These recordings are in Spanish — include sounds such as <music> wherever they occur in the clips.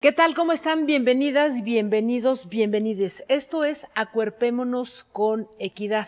¿Qué tal? ¿Cómo están? Bienvenidas, bienvenidos, bienvenides. Esto es Acuerpémonos con Equidad,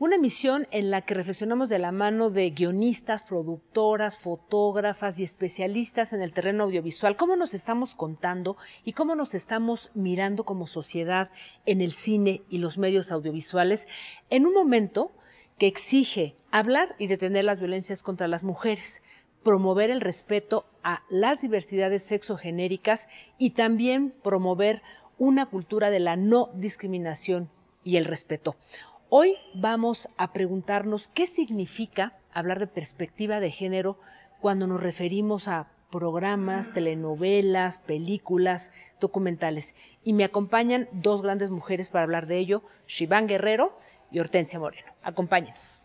una emisión en la que reflexionamos de la mano de guionistas, productoras, fotógrafas y especialistas en el terreno audiovisual, cómo nos estamos contando y cómo nos estamos mirando como sociedad en el cine y los medios audiovisuales en un momento que exige hablar y detener las violencias contra las mujeres promover el respeto a las diversidades sexogenéricas y también promover una cultura de la no discriminación y el respeto. Hoy vamos a preguntarnos qué significa hablar de perspectiva de género cuando nos referimos a programas, telenovelas, películas, documentales. Y me acompañan dos grandes mujeres para hablar de ello, Shiván Guerrero y Hortensia Moreno. Acompáñenos.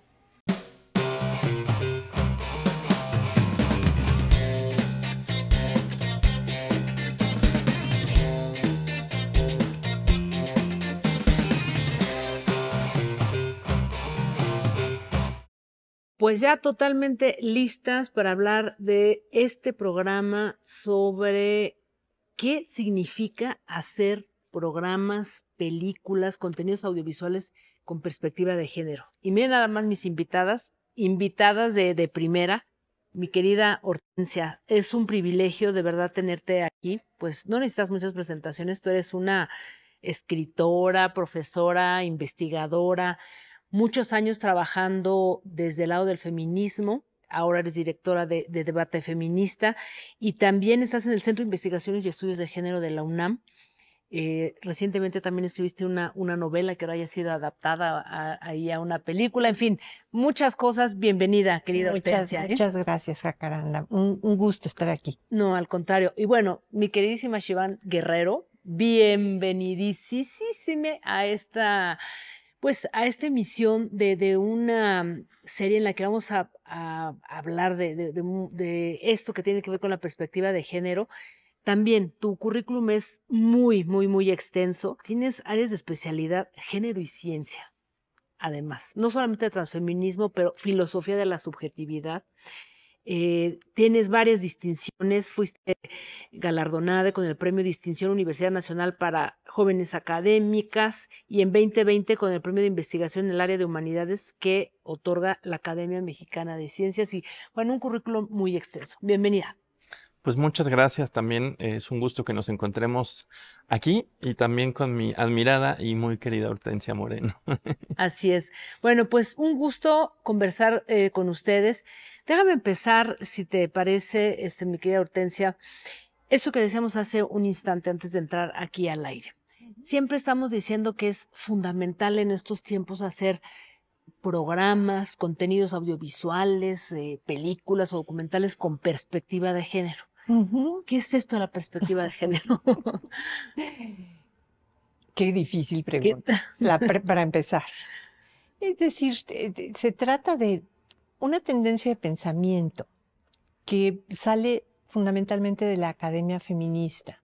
pues ya totalmente listas para hablar de este programa sobre qué significa hacer programas, películas, contenidos audiovisuales con perspectiva de género. Y miren nada más mis invitadas, invitadas de, primera, mi querida Hortensia, es un privilegio de verdad tenerte aquí, pues no necesitas muchas presentaciones, tú eres una escritora, profesora, investigadora, muchos años trabajando desde el lado del feminismo. Ahora eres directora de, debate feminista y también estás en el Centro de Investigaciones y Estudios de Género de la UNAM. Eh, recientemente también escribiste una, una, novela que ahora haya sido adaptada ahí a, una película. En fin, muchas cosas. Bienvenida, querida Muchas, ¿eh? muchas gracias, Jacaranda. Un, gusto estar aquí. No, al contrario. Y bueno, mi queridísima Shivan Guerrero, bienvenidísima a esta pues a esta emisión de, una mm, serie en la que vamos a, hablar de, esto que tiene que ver con la perspectiva de género. También tu currículum es muy, muy, muy extenso. Tienes áreas de especialidad, género y ciencia. Además, no solamente transfeminismo, pero filosofía de la subjetividad. Eh, tienes varias distinciones, fuiste galardonada con el Premio Distinción Universidad Nacional para Jóvenes Académicas y en 2020 con el Premio de Investigación en el área de Humanidades que otorga la Academia Mexicana de Ciencias y, bueno, un currículum muy extenso. Bienvenida. Pues muchas gracias también. Eh, es un gusto que nos encontremos aquí y también con mi admirada y muy querida Hortensia Moreno. <laughs> Así es. Bueno, pues un gusto conversar eh, con ustedes. Déjame empezar, si te parece, este, mi querida Hortensia, eso que decíamos hace un instante antes de entrar aquí al aire. Siempre estamos diciendo que es fundamental en estos tiempos hacer programas, contenidos audiovisuales, eh, películas o documentales con perspectiva de género. ¿Qué es esto de la perspectiva de género? <laughs> Qué difícil <laughs> pregunta, para empezar. Es decir, se trata de una tendencia de pensamiento que sale fundamentalmente de la academia feminista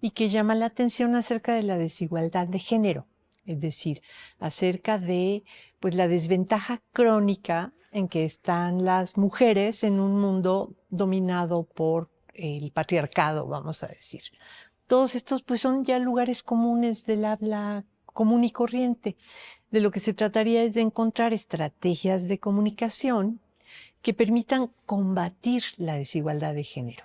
y que llama la atención acerca de la desigualdad de género, es decir, acerca de pues, la desventaja crónica en que están las mujeres en un mundo dominado por el patriarcado, vamos a decir. Todos estos pues son ya lugares comunes del habla común y corriente. De lo que se trataría es de encontrar estrategias de comunicación que permitan combatir la desigualdad de género.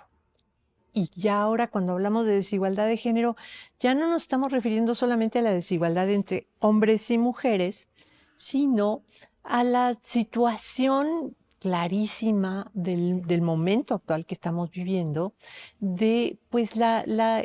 Y ya ahora cuando hablamos de desigualdad de género, ya no nos estamos refiriendo solamente a la desigualdad entre hombres y mujeres, sino a la situación clarísima del, momento actual que estamos viviendo, de pues la,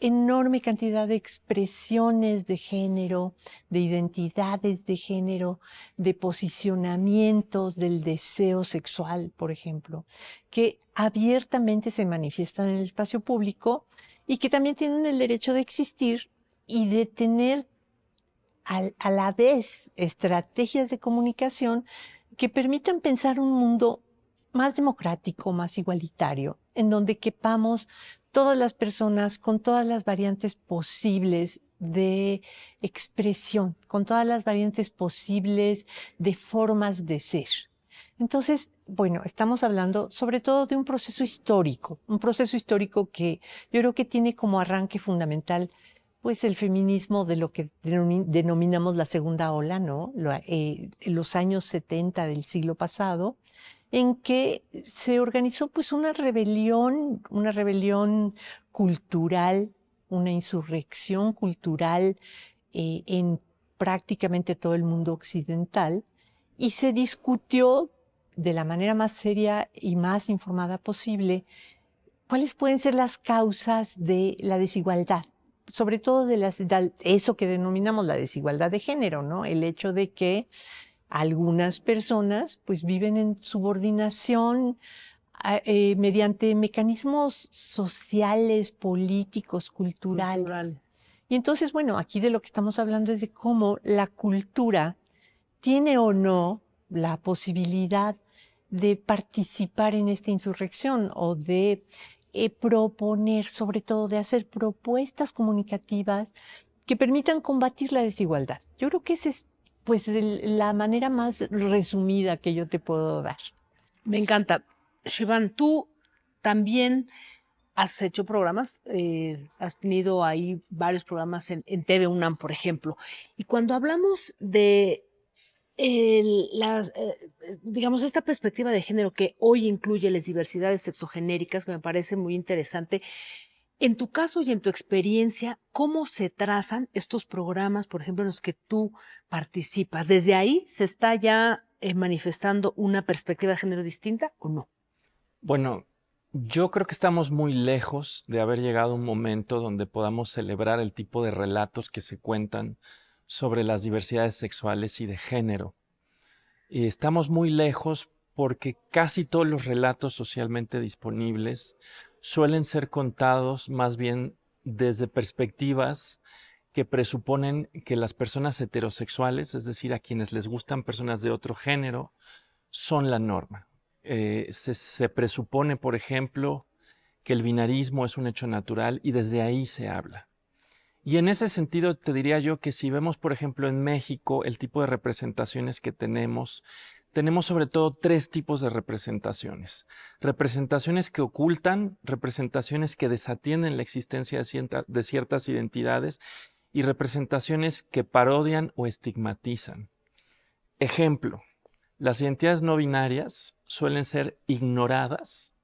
enorme cantidad de expresiones de género, de identidades de género, de posicionamientos del deseo sexual, por ejemplo, que abiertamente se manifiestan en el espacio público y que también tienen el derecho de existir y de tener a la vez estrategias de comunicación que permitan pensar un mundo más democrático, más igualitario, en donde quepamos todas las personas con todas las variantes posibles de expresión, con todas las variantes posibles de formas de ser. Entonces, bueno, estamos hablando sobre todo de un proceso histórico, un proceso histórico que yo creo que tiene como arranque fundamental pues el feminismo de lo que denominamos la segunda ola, ¿no? Eh, los años 70 del siglo pasado, en que se organizó pues una rebelión, una rebelión cultural, una insurrección cultural eh, en prácticamente todo el mundo occidental y se discutió de la manera más seria y más informada posible cuáles pueden ser las causas de la desigualdad sobre todo de, las, eso que denominamos la desigualdad de género, ¿no? El hecho de que algunas personas pues viven en subordinación ah, eh, mediante mecanismos sociales, políticos, culturales. Y entonces, bueno, aquí de lo que estamos hablando es de cómo la cultura tiene o no la posibilidad de participar en esta insurrección o de eh, proponer, sobre todo de hacer propuestas comunicativas que permitan combatir la desigualdad. Yo creo que esa es pues la manera más resumida que yo te puedo dar. Me encanta. Shivan, tú también has hecho programas, eh, has tenido ahí varios programas en, en TV UNAM, por ejemplo. Y cuando hablamos de las, eh, eh, digamos, esta perspectiva de género que hoy incluye las diversidades sexogenéricas, que me parece muy interesante. En tu caso y en tu experiencia, ¿cómo se trazan estos programas, por ejemplo, en los que tú participas? ¿Desde ahí se está ya eh, manifestando una perspectiva de género distinta o no? Bueno, yo creo que estamos muy lejos de haber llegado a un momento donde podamos celebrar el tipo de relatos que se cuentan sobre las diversidades sexuales y de género. Y estamos muy lejos porque casi todos los relatos socialmente disponibles suelen ser contados más bien desde perspectivas que presuponen que las personas heterosexuales, es decir, a quienes les gustan personas de otro género, son la norma. Eh, se, se presupone, por ejemplo, que el binarismo es un hecho natural y desde ahí se habla. Y en ese sentido te diría yo que si vemos, por ejemplo, en México el tipo de representaciones que tenemos, tenemos sobre todo tres tipos de representaciones. Representaciones que ocultan, representaciones que desatienden la existencia de, ciertas identidades y representaciones que parodian o estigmatizan. Ejemplo, las identidades no binarias suelen ser ignoradas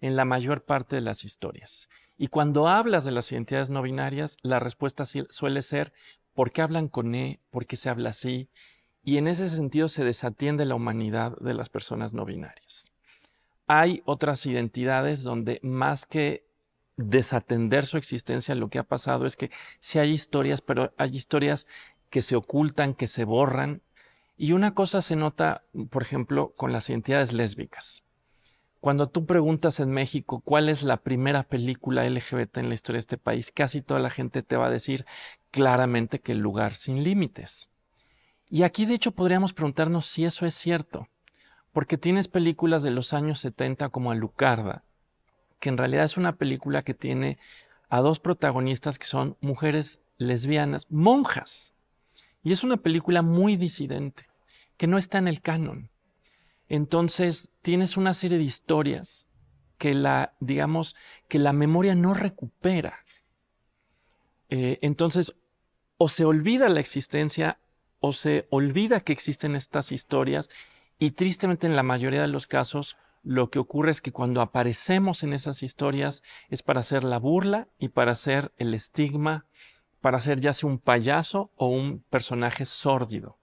en la mayor parte de las historias. Y cuando hablas de las identidades no binarias, la respuesta suele ser, ¿por qué hablan con E? ¿Por qué se habla así? Y en ese sentido se desatiende la humanidad de las personas no binarias. Hay otras identidades donde más que desatender su existencia, lo que ha pasado es que sí hay historias, pero hay historias que se ocultan, que se borran. Y una cosa se nota, por ejemplo, con las identidades lésbicas. Cuando tú preguntas en México cuál es la primera película LGBT en la historia de este país, casi toda la gente te va a decir claramente que el lugar sin límites. Y aquí de hecho podríamos preguntarnos si eso es cierto, porque tienes películas de los años 70 como Alucarda, que en realidad es una película que tiene a dos protagonistas que son mujeres lesbianas, monjas. Y es una película muy disidente, que no está en el canon. Entonces tienes una serie de historias que la, digamos, que la memoria no recupera. Eh, entonces, o se olvida la existencia o se olvida que existen estas historias y tristemente en la mayoría de los casos lo que ocurre es que cuando aparecemos en esas historias es para hacer la burla y para hacer el estigma, para hacer ya sea un payaso o un personaje sórdido.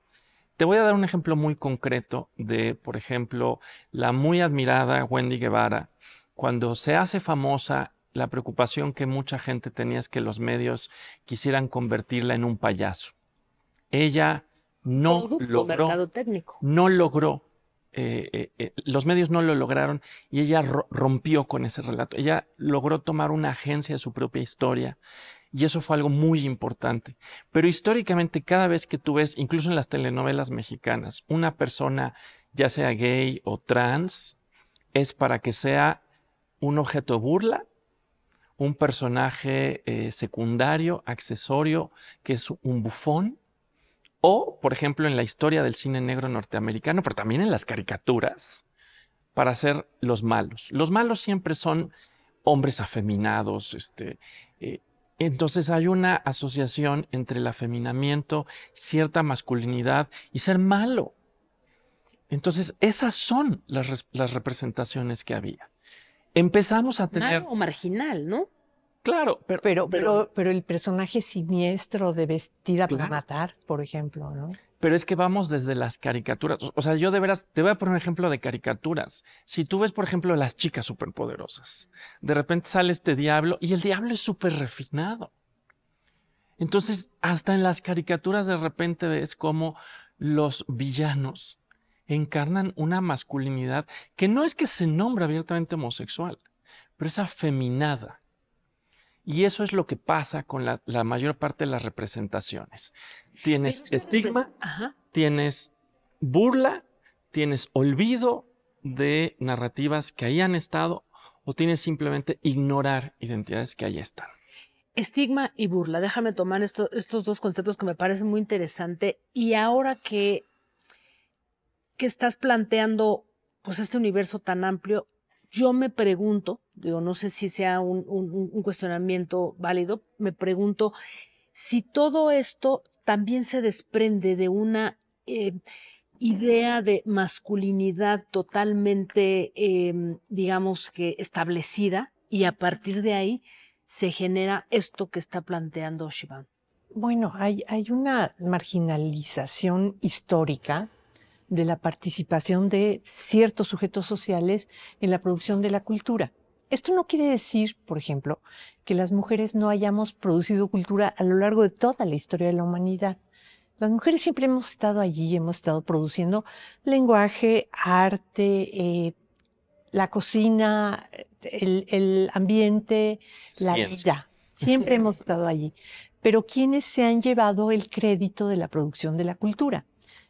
Te voy a dar un ejemplo muy concreto de, por ejemplo, la muy admirada Wendy Guevara. Cuando se hace famosa, la preocupación que mucha gente tenía es que los medios quisieran convertirla en un payaso. Ella no logró, no logró, eh, eh, eh, los medios no lo lograron y ella rompió con ese relato. Ella logró tomar una agencia de su propia historia y eso fue algo muy importante. Pero históricamente cada vez que tú ves, incluso en las telenovelas mexicanas, una persona ya sea gay o trans, es para que sea un objeto de burla, un personaje eh, secundario, accesorio, que es un bufón, o, por ejemplo, en la historia del cine negro norteamericano, pero también en las caricaturas, para ser los malos. Los malos siempre son hombres afeminados, este, eh, entonces hay una asociación entre el afeminamiento, cierta masculinidad y ser malo. Entonces esas son las, representaciones que había. Empezamos a tener... Malo o marginal, ¿no? Claro, pero pero, pero el personaje siniestro de vestida para matar, por ejemplo, ¿no? pero es que vamos desde las caricaturas. O sea, yo de veras, te voy a poner un ejemplo de caricaturas. Si tú ves, por ejemplo, las chicas superpoderosas, de repente sale este diablo y el diablo es súper refinado. Entonces, hasta en las caricaturas de repente ves cómo los villanos encarnan una masculinidad que no es que se nombre abiertamente homosexual, pero es afeminada. Y eso es lo que pasa con la, mayor parte de las representaciones. Tienes estigma, tienes burla, tienes olvido de narrativas que ahí han estado o tienes simplemente ignorar identidades que ahí están. Estigma y burla. Déjame tomar estos dos conceptos que me parecen muy interesantes. Y ahora que, que estás planteando pues, este universo tan amplio, yo me pregunto, digo, no sé si sea un, cuestionamiento válido, me pregunto si todo esto también se desprende de una eh, idea de masculinidad totalmente, em, digamos que establecida, y a partir de ahí se genera esto que está planteando Shivan. Bueno, hay, una marginalización histórica de la participación de ciertos sujetos sociales en la producción de la cultura. Esto no quiere decir, por ejemplo, que las mujeres no hayamos producido cultura a lo largo de toda la historia de la humanidad. Las mujeres siempre hemos estado allí, hemos estado produciendo lenguaje, arte, eh, la cocina, el, ambiente, la vida. <laughs> Siempre hemos estado allí. Pero ¿quiénes se han llevado el crédito de la producción de la cultura?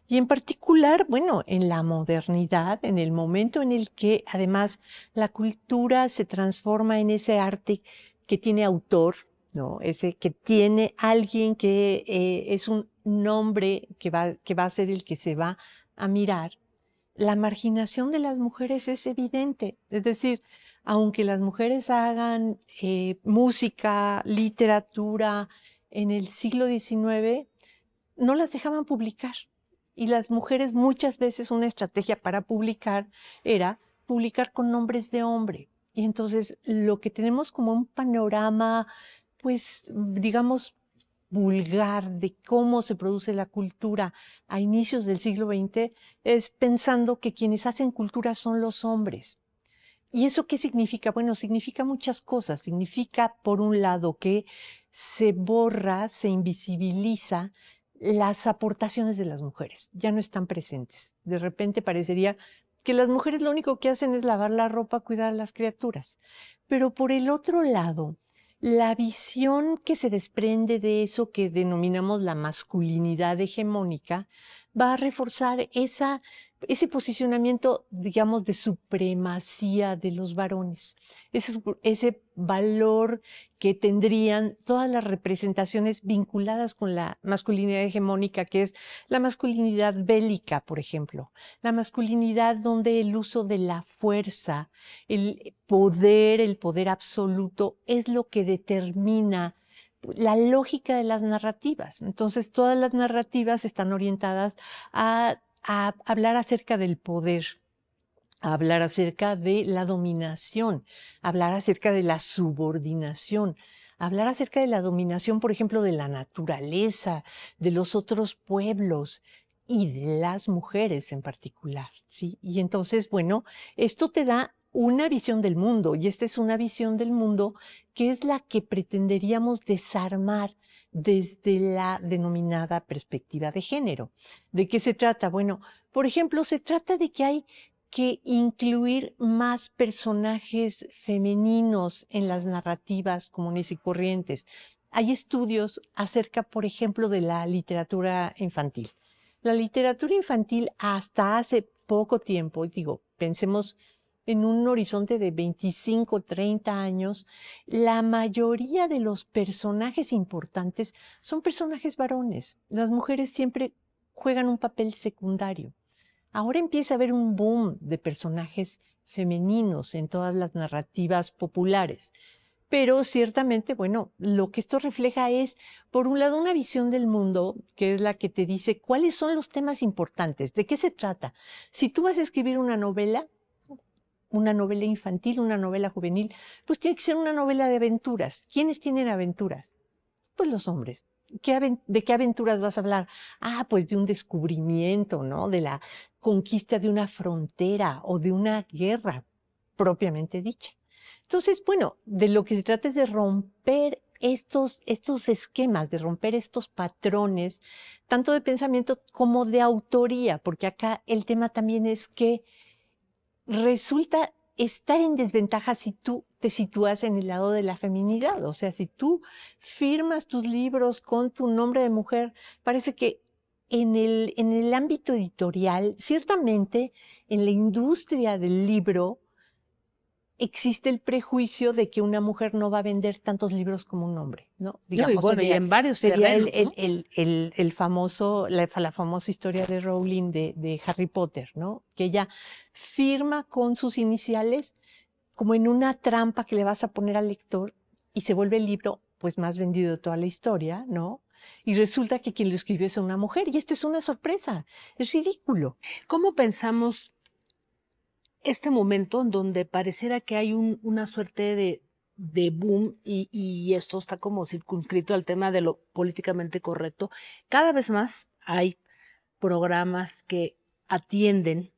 Y en particular, bueno, en la modernidad, en el momento en el que además la cultura se transforma en ese arte que tiene autor, ¿no? Ese que tiene alguien que eh, es un nombre que va, que va a ser el que se va a mirar. La marginación de las mujeres es evidente, es decir, aunque las mujeres hagan eh, música, literatura, en el siglo XIX, no las dejaban publicar y las mujeres muchas veces una estrategia para publicar era publicar con nombres de hombre. Y entonces lo que tenemos como un panorama, pues digamos, vulgar de cómo se produce la cultura a inicios del siglo XX es pensando que quienes hacen cultura son los hombres. ¿Y eso qué significa? Bueno, significa muchas cosas. Significa, por un lado, que se borra, se invisibiliza las aportaciones de las mujeres ya no están presentes. De repente parecería que las mujeres lo único que hacen es lavar la ropa, cuidar a las criaturas. Pero por el otro lado, la visión que se desprende de eso que denominamos la masculinidad hegemónica va a reforzar esa ese posicionamiento, digamos, de supremacía de los varones, ese, ese valor que tendrían todas las representaciones vinculadas con la masculinidad hegemónica, que es la masculinidad bélica, por ejemplo, la masculinidad donde el uso de la fuerza, el poder, el poder absoluto, es lo que determina la lógica de las narrativas. Entonces, todas las narrativas están orientadas a hablar acerca del poder, hablar acerca de la dominación, hablar acerca de la subordinación, hablar acerca de la dominación, por ejemplo, de la naturaleza, de los otros pueblos, y de las mujeres en particular, ¿sí? Y entonces, bueno, esto te da una visión del mundo y esta es una visión del mundo que es la que pretenderíamos desarmar desde la denominada perspectiva de género. ¿De qué se trata? Bueno, por ejemplo, se trata de que hay que incluir más personajes femeninos en las narrativas comunes y corrientes. Hay estudios acerca, por ejemplo, de la literatura infantil. La literatura infantil hasta hace poco tiempo, digo, pensemos en un horizonte de 25, 30 años, la mayoría de los personajes importantes son personajes varones. Las mujeres siempre juegan un papel secundario. Ahora empieza a haber un boom de personajes femeninos en todas las narrativas populares. Pero ciertamente, bueno, lo que esto refleja es, por un lado, una visión del mundo, que es la que te dice cuáles son los temas importantes, de qué se trata. Si tú vas a escribir una novela, una novela infantil, una novela juvenil, pues tiene que ser una novela de aventuras. ¿Quiénes tienen aventuras? Pues los hombres. ¿De qué aventuras vas a hablar? Ah, pues de un descubrimiento, ¿no? De la conquista de una frontera o de una guerra propiamente dicha. Entonces, bueno, de lo que se trata es de romper estos, estos esquemas, de romper estos patrones, tanto de pensamiento como de autoría, porque acá el tema también es que resulta estar en desventaja si tú te sitúas en el lado de la feminidad. O sea, si tú firmas tus libros con tu nombre de mujer, parece que en el, en el ámbito editorial, ciertamente en la industria del libro, existe el prejuicio de que una mujer no va a vender tantos libros como un hombre, ¿no? Digamos, en varios sería el, el, famoso, la, la, famosa historia de Rowling de, de, Harry Potter, ¿no? Que ella firma con sus iniciales como en una trampa que le vas a poner al lector y se vuelve el libro pues más vendido de toda la historia, ¿no? Y resulta que quien lo escribió es una mujer y esto es una sorpresa, es ridículo. ¿Cómo pensamos este momento en donde pareciera que hay una suerte de, boom y, esto está como circunscrito al tema de lo políticamente correcto, cada vez más hay programas que atienden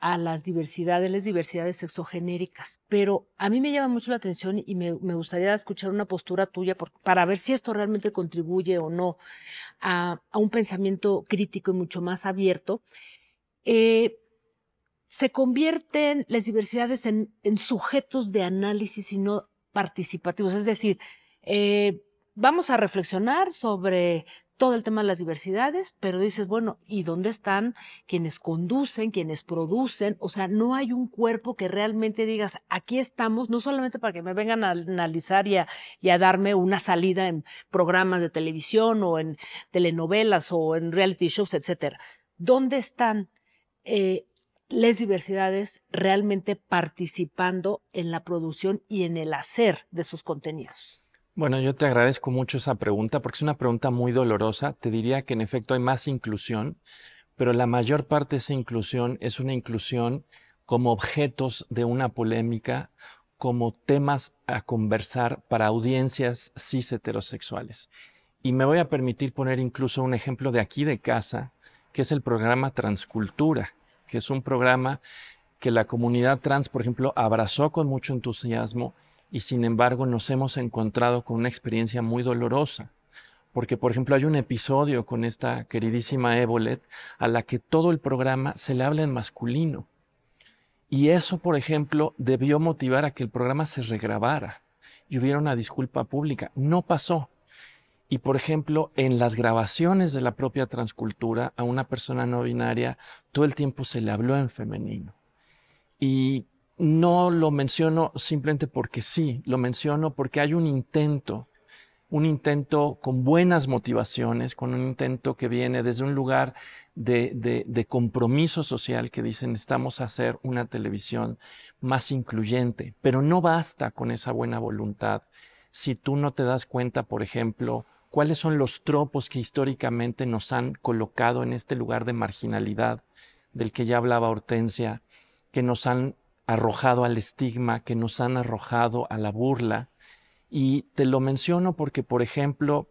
a las diversidades, las diversidades sexogenéricas, pero a mí me llama mucho la atención y me, gustaría escuchar una postura tuya para ver si esto realmente contribuye o no a, un pensamiento crítico y mucho más abierto. Eh, se convierten las diversidades en, sujetos de análisis y no participativos. Es decir, eh, vamos a reflexionar sobre todo el tema de las diversidades, pero dices, bueno, ¿y dónde están quienes conducen, quienes producen? O sea, no hay un cuerpo que realmente digas, aquí estamos, no solamente para que me vengan a analizar y a, darme una salida en programas de televisión o en telenovelas o en reality shows, etcétera. ¿Dónde están? Eh, las diversidades realmente participando en la producción y en el hacer de sus contenidos? Bueno, yo te agradezco mucho esa pregunta porque es una pregunta muy dolorosa. Te diría que en efecto hay más inclusión, pero la mayor parte de esa inclusión es una inclusión como objetos de una polémica, como temas a conversar para audiencias cis heterosexuales. Y me voy a permitir poner incluso un ejemplo de aquí de casa, que es el programa Transcultura, que es un programa que la comunidad trans, por ejemplo, abrazó con mucho entusiasmo y sin embargo nos hemos encontrado con una experiencia muy dolorosa. Porque, por ejemplo, hay un episodio con esta queridísima Ebolet a la que todo el programa se le habla en masculino. Y eso, por ejemplo, debió motivar a que el programa se regrabara y hubiera una disculpa pública. No pasó. Y por ejemplo, en las grabaciones de la propia transcultura, a una persona no binaria todo el tiempo se le habló en femenino. Y no lo menciono simplemente porque sí, lo menciono porque hay un intento, un intento con buenas motivaciones, con un intento que viene desde un lugar de, de compromiso social que dicen estamos a hacer una televisión más incluyente, pero no basta con esa buena voluntad si tú no te das cuenta, por ejemplo, cuáles son los tropos que históricamente nos han colocado en este lugar de marginalidad del que ya hablaba Hortensia, que nos han arrojado al estigma, que nos han arrojado a la burla. Y te lo menciono porque, por ejemplo,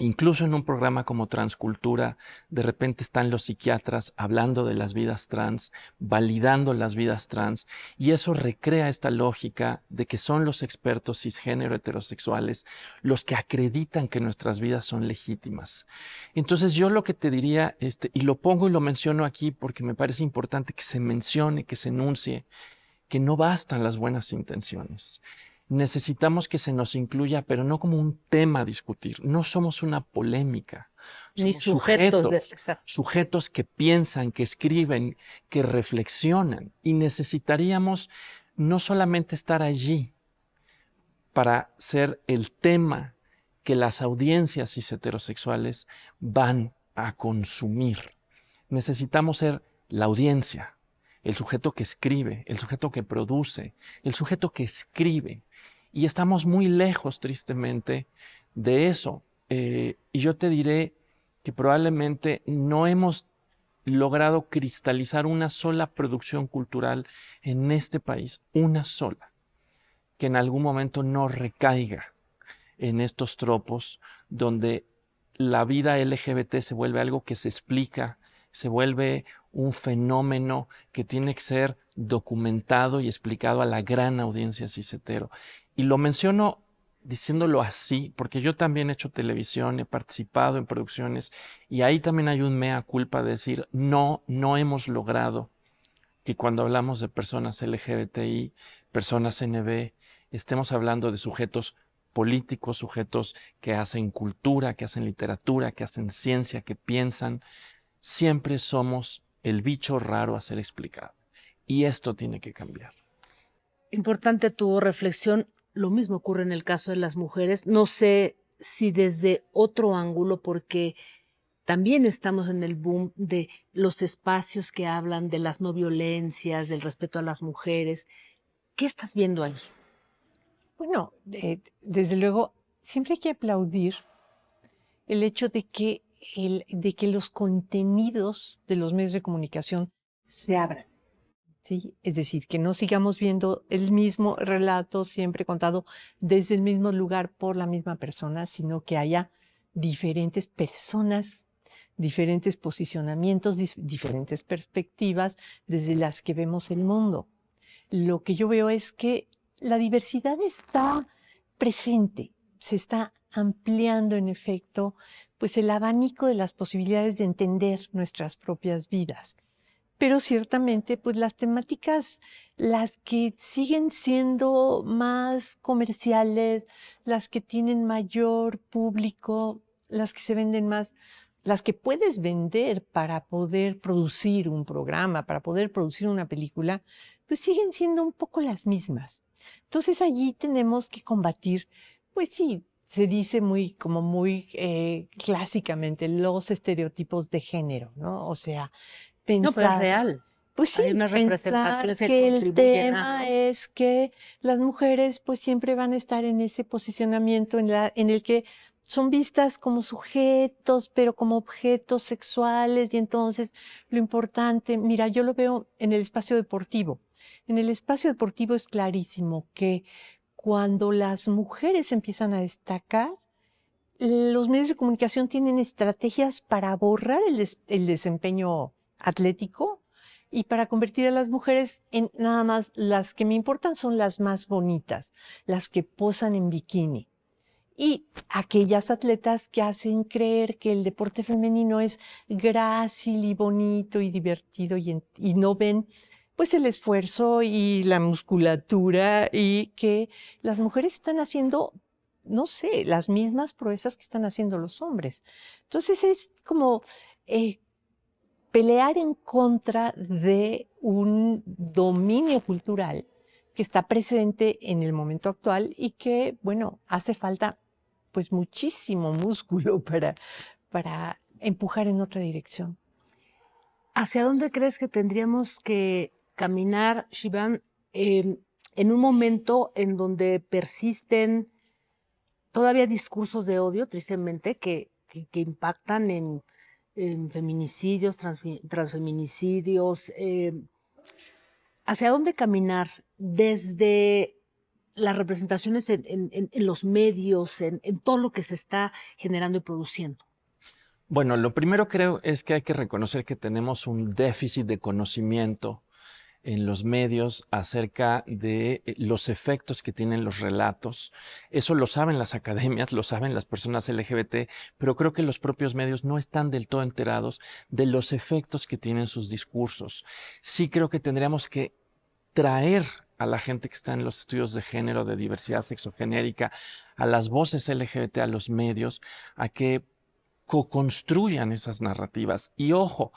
Incluso en un programa como Transcultura, de repente están los psiquiatras hablando de las vidas trans, validando las vidas trans, y eso recrea esta lógica de que son los expertos cisgénero heterosexuales los que acreditan que nuestras vidas son legítimas. Entonces yo lo que te diría, este, y lo pongo y lo menciono aquí porque me parece importante que se mencione, que se enuncie, que no bastan las buenas intenciones necesitamos que se nos incluya, pero no como un tema a discutir. No somos una polémica. Ni sujetos. que piensan, que escriben, que reflexionan. Y necesitaríamos no solamente estar allí para ser el tema que las audiencias cis heterosexuales van a consumir. Necesitamos ser la audiencia, el sujeto que escribe, el sujeto que produce, el sujeto que escribe. Y estamos muy lejos, tristemente, de eso. Eh, y yo te diré que probablemente no hemos logrado cristalizar una sola producción cultural en este país, una sola, que en algún momento no recaiga en estos tropos donde la vida LGBT se vuelve algo que se explica, se vuelve un fenómeno que tiene que ser documentado y explicado a la gran audiencia cicetero. Y lo menciono diciéndolo así, porque yo también he hecho televisión, he participado en producciones, y ahí también hay un mea culpa de decir, no, no hemos logrado que cuando hablamos de personas LGBTI, personas NB, estemos hablando de sujetos políticos, sujetos que hacen cultura, que hacen literatura, que hacen ciencia, que piensan. Siempre somos el bicho raro a ser explicado. Y esto tiene que cambiar. Importante tu reflexión. Lo mismo ocurre en el caso de las mujeres. No sé si desde otro ángulo, porque también estamos en el boom de los espacios que hablan de las no violencias, del respeto a las mujeres. ¿Qué estás viendo ahí? Bueno, desde luego, siempre hay que aplaudir el hecho de que de que los contenidos de los medios de comunicación se abran. ¿sí? Es decir, que no sigamos viendo el mismo relato siempre contado desde el mismo lugar por la misma persona, sino que haya diferentes personas, diferentes posicionamientos, diferentes perspectivas desde las que vemos el mundo. Lo que yo veo es que la diversidad está presente, se está ampliando en efecto pues el abanico de las posibilidades de entender nuestras propias vidas. Pero ciertamente pues las temáticas las que siguen siendo más comerciales, las que tienen mayor público, las que se venden más, las que puedes vender para poder producir un programa, para poder producir una película, pues siguen siendo un poco las mismas. Entonces allí tenemos que combatir pues sí, se dice muy, como muy eh, clásicamente, los estereotipos de género, ¿no? O sea, pensar... No, pero es real. Pues sí, que, el tema es que las mujeres pues siempre van a estar en ese posicionamiento en, en el que son vistas como sujetos, pero como objetos sexuales y entonces lo importante, mira, yo lo veo en el espacio deportivo. En el espacio deportivo es clarísimo que cuando las mujeres empiezan a destacar, los medios de comunicación tienen estrategias para borrar el, desempeño atlético y para convertir a las mujeres en nada más las que me importan son las más bonitas, las que posan en bikini. Y aquellas atletas que hacen creer que el deporte femenino es grácil y bonito y divertido y no ven pues el esfuerzo y la musculatura y que las mujeres están haciendo, no sé, las mismas proezas que están haciendo los hombres. Entonces es como eh, pelear en contra de un dominio cultural que está presente en el momento actual y que, bueno, hace falta pues muchísimo músculo <laughs> para, para empujar en otra dirección. ¿Hacia dónde crees que tendríamos que caminar, Shivan, em, en un momento en donde persisten todavía discursos de odio, tristemente, que, impactan en, feminicidios, transfeminicidios. Em, ¿Hacia dónde caminar desde las representaciones en, los medios, en, en, todo lo que se está generando y produciendo? Bueno, lo primero creo es que hay que reconocer que tenemos un déficit de conocimiento en los medios acerca de eh, los efectos que tienen los relatos. Eso lo saben las academias, lo saben las personas LGBT, pero creo que los propios medios no están del todo enterados de los efectos que tienen sus discursos. Sí creo que tendríamos que traer a la gente que está en los estudios de género, de diversidad sexogenérica, a las voces LGBT, a los medios, a que co-construyan esas narrativas. Y ojo,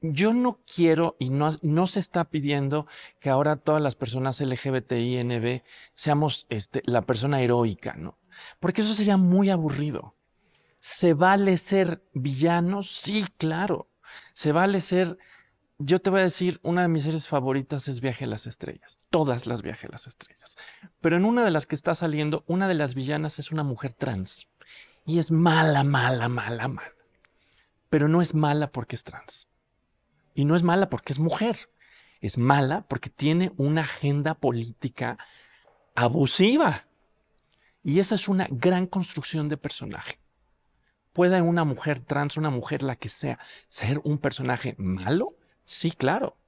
yo no quiero y no, se está pidiendo que ahora todas las personas LGBTINB seamos este, la persona heroica, ¿no? Porque eso sería muy aburrido. ¿Se vale ser villano? Sí, claro. Se vale ser... Yo te voy a decir, una de mis series favoritas es Viaje a las Estrellas, todas las Viaje a las Estrellas. Pero en una de las que está saliendo, una de las villanas es una mujer trans. Y es mala, mala, mala, mala. Pero no es mala porque es trans y no es mala porque es mujer, es mala porque tiene una agenda política abusiva. Y esa es una gran construcción de personaje. ¿Puede una mujer trans, una mujer la que sea, ser un personaje malo? Sí, claro.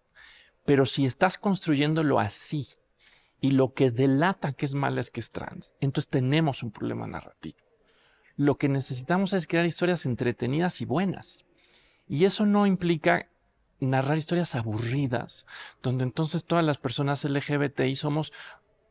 Pero si estás construyéndolo así y lo que delata que es mala es que es trans, entonces tenemos un problema narrativo. Lo que necesitamos es crear historias entretenidas y buenas. Y eso no implica narrar historias aburridas, donde entonces todas las personas LGBTI somos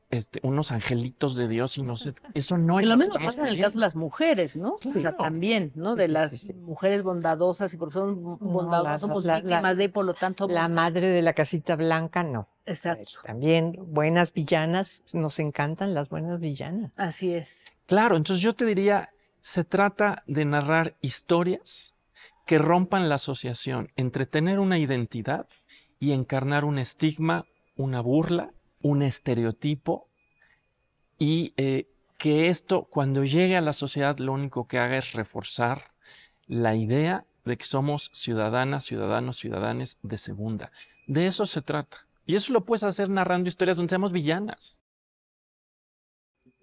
este, unos angelitos de Dios y no sé, eso no es... Lo, lo mismo pasa en el caso de las mujeres, ¿no? O sea, también, ¿no? De las mujeres bondadosas y porque son bondadosas, somos víctimas de por lo tanto... La madre de la casita blanca, no. Exacto. También buenas villanas, nos encantan las buenas villanas. Así es. Claro, entonces yo te diría, se trata de narrar historias que rompan la asociación entre tener una identidad y encarnar un estigma, una burla, un estereotipo y eh, que esto cuando llegue a la sociedad lo único que haga es reforzar la idea de que somos ciudadanas, ciudadanos, ciudadanes de segunda. De eso se trata. Y eso lo puedes hacer narrando historias donde seamos villanas.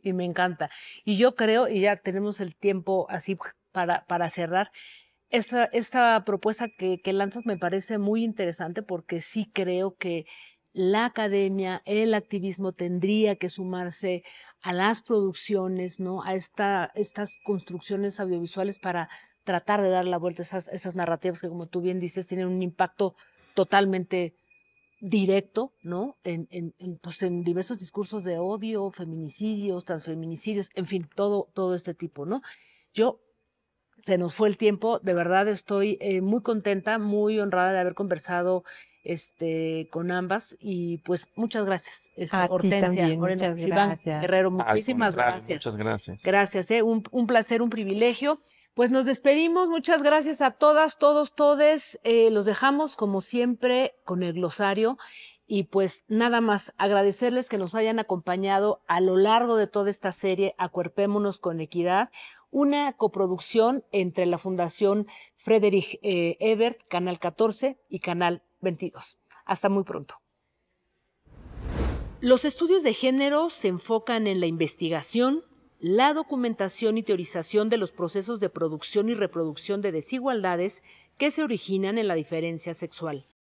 Y me encanta. Y yo creo, y ya tenemos el tiempo así para, para cerrar, esta, propuesta que, lanzas me parece muy interesante porque sí creo que la academia, el activismo tendría que sumarse a las producciones, ¿no? A esta, estas construcciones audiovisuales para tratar de dar la vuelta a esas, esas narrativas que, como tú bien dices, tienen un impacto totalmente directo, ¿no? En, en, pues, diversos discursos de odio, feminicidios, transfeminicidios, en fin, todo, todo este tipo, ¿no? Yo se nos fue el tiempo. De verdad estoy eh, muy contenta, muy honrada de haber conversado este, con ambas y pues muchas gracias, esta, Hortensia, Moreno, Guerrero, muchísimas gracias. Muchas gracias. Gracias, eh, un, placer, un privilegio. Pues nos despedimos, muchas gracias a todas, todos, todes. Eh, los dejamos como siempre con el glosario y pues nada más agradecerles que nos hayan acompañado a lo largo de toda esta serie Acuerpémonos con Equidad, una coproducción entre la Fundación Frederick eh, Ebert, Canal 14 y Canal 22. Hasta muy pronto. Los estudios de género se enfocan en la investigación, la documentación y teorización de los procesos de producción y reproducción de desigualdades que se originan en la diferencia sexual.